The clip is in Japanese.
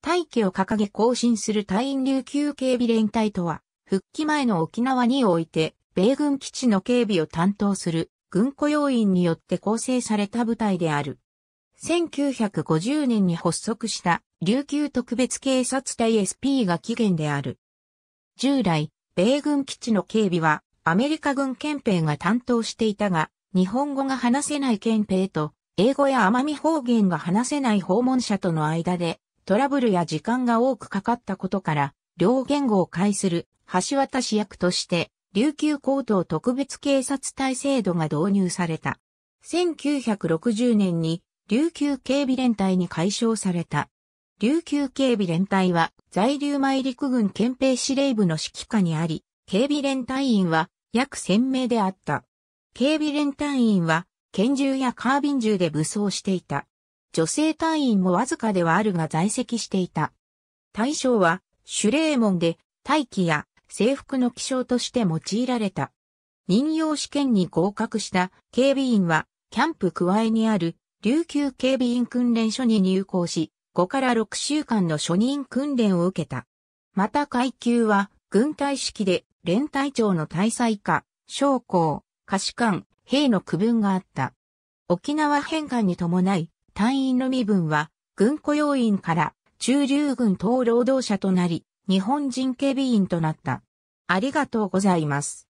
大旗を掲げ行進する隊員琉球警備連隊とは、復帰前の沖縄において、米軍基地の警備を担当する軍雇用員によって構成された部隊である。1950年に発足した琉球特別警察隊 SP が起源である。従来、米軍基地の警備はアメリカ軍憲兵が担当していたが、日本語が話せない憲兵と、英語や奄美方言が話せない訪問者との間でトラブルや時間が多くかかったことから、両言語を介する橋渡し役として、琉球高等特別警察隊制度が導入された。1960年に琉球警備連隊に解消された。琉球警備連隊は在留前陸軍憲兵司令部の指揮下にあり、警備連隊員は約1000名であった。警備連隊員は拳銃やカービン銃で武装していた。女性隊員もわずかではあるが在籍していた。大将は、守礼門で、大機や制服の気章として用いられた。任用試験に合格した警備員は、キャンプ加えにある琉球警備員訓練所に入校し、5から6週間の初任訓練を受けた。また階級は、軍隊式で連隊長の大裁下、将校、下士官、兵の区分があった。沖縄返還に伴い、隊員の身分は、軍雇用員から中流軍等労働者となり、日本人警備員となった。ありがとうございます。